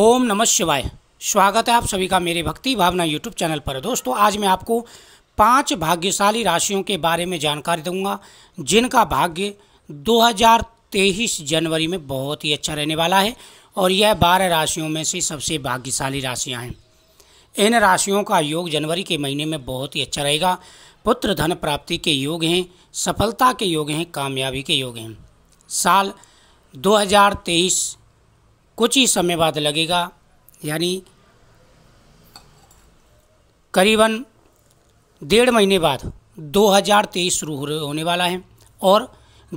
ओम नमः शिवाय स्वागत है आप सभी का मेरे भक्ति भावना यूट्यूब चैनल पर दोस्तों आज मैं आपको पांच भाग्यशाली राशियों के बारे में जानकारी दूंगा जिनका भाग्य 2023 जनवरी में बहुत ही अच्छा रहने वाला है और यह बारह राशियों में से सबसे भाग्यशाली राशियां हैं इन राशियों का योग जनवरी के महीने में बहुत ही अच्छा रहेगा पुत्र धन प्राप्ति के योग हैं सफलता के योग हैं कामयाबी के योग हैं साल दो कुछ ही समय बाद लगेगा यानी करीबन डेढ़ महीने बाद 2023 शुरू होने वाला है और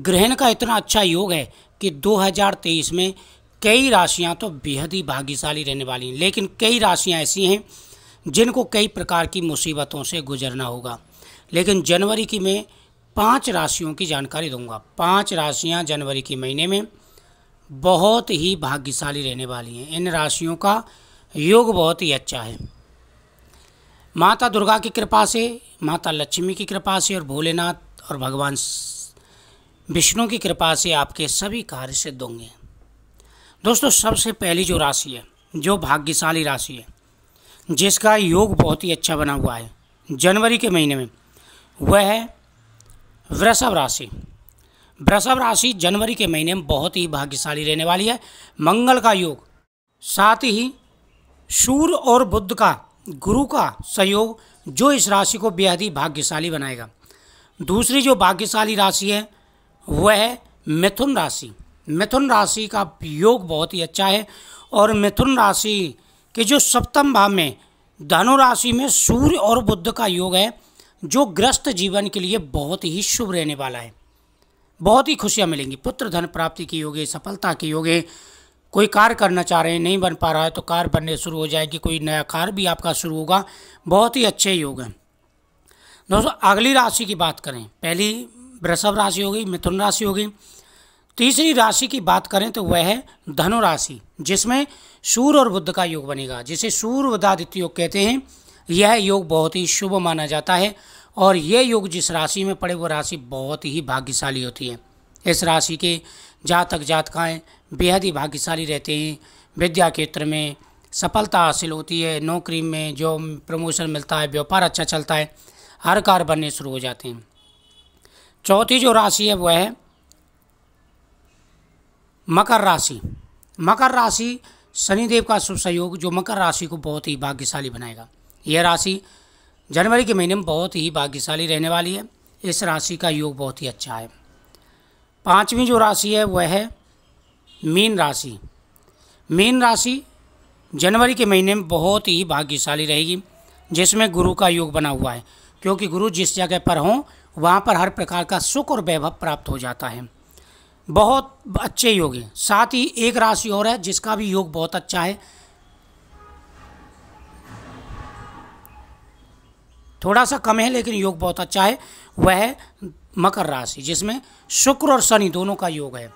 ग्रहण का इतना अच्छा योग है कि 2023 में कई राशियां तो बेहद ही भाग्यशाली रहने वाली हैं लेकिन कई राशियां ऐसी हैं जिनको कई प्रकार की मुसीबतों से गुजरना होगा लेकिन जनवरी की मैं पांच राशियों की जानकारी दूंगा पांच राशियां जनवरी के महीने में बहुत ही भाग्यशाली रहने वाली हैं इन राशियों का योग बहुत ही अच्छा है माता दुर्गा की कृपा से माता लक्ष्मी की कृपा से और भोलेनाथ और भगवान विष्णु की कृपा से आपके सभी कार्य सिद्ध होंगे दोस्तों सबसे पहली जो राशि है जो भाग्यशाली राशि है जिसका योग बहुत ही अच्छा बना हुआ है जनवरी के महीने में वह है वृषभ राशि वृषभ राशि जनवरी के महीने में बहुत ही भाग्यशाली रहने वाली है मंगल का योग साथ ही सूर्य और बुद्ध का गुरु का सहयोग जो इस राशि को बेहद ही भाग्यशाली बनाएगा दूसरी जो भाग्यशाली राशि है वह है मिथुन राशि मिथुन राशि का योग बहुत ही अच्छा है और मिथुन राशि के जो सप्तम भाव में धनु राशि में सूर्य और बुद्ध का योग है जो ग्रस्त जीवन के लिए बहुत ही शुभ रहने वाला है बहुत ही खुशियाँ मिलेंगी पुत्र धन प्राप्ति योग योगे सफलता के योग है कोई कार्य करना चाह रहे हैं नहीं बन पा रहा है तो कार्य बनने शुरू हो जाएगी कोई नया कार्य भी आपका शुरू होगा बहुत ही अच्छे योग हैं दोस्तों अगली राशि की बात करें पहली वृषभ राशि हो गई मिथुन राशि हो गई तीसरी राशि की बात करें तो वह है धनु राशि जिसमें सूर्य और बुद्ध का योग बनेगा जिसे सूर्य योग कहते हैं यह योग बहुत ही शुभ माना जाता है और ये योग जिस राशि में पड़े वो राशि बहुत ही भाग्यशाली होती है इस राशि के जातक जातकाएँ बेहद ही भाग्यशाली रहते हैं विद्या क्षेत्र में सफलता हासिल होती है नौकरी में जो प्रमोशन मिलता है व्यापार अच्छा चलता है हर कार बनने शुरू हो जाते हैं चौथी जो राशि है वह है मकर राशि मकर राशि शनिदेव का शुभ सहयोग जो मकर राशि को बहुत ही भाग्यशाली बनाएगा यह राशि जनवरी के महीने में बहुत ही भाग्यशाली रहने वाली है इस राशि का योग बहुत ही अच्छा है पांचवी जो राशि है वह है मीन राशि मीन राशि जनवरी के महीने में बहुत ही भाग्यशाली रहेगी जिसमें गुरु का योग बना हुआ है क्योंकि गुरु जिस जगह पर हों वहाँ पर हर प्रकार का सुख और वैभव प्राप्त हो जाता है बहुत अच्छे योग हैं साथ ही एक राशि और है जिसका भी योग बहुत अच्छा है थोड़ा सा कम है लेकिन योग बहुत अच्छा है वह है मकर राशि जिसमें शुक्र और शनि दोनों का योग है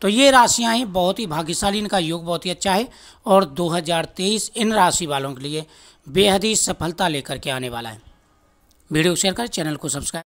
तो ये राशियाँ हैं बहुत ही भाग्यशाली इनका योग बहुत ही अच्छा है और 2023 इन राशि वालों के लिए बेहद ही सफलता लेकर के आने वाला है वीडियो शेयर करें चैनल को सब्सक्राइब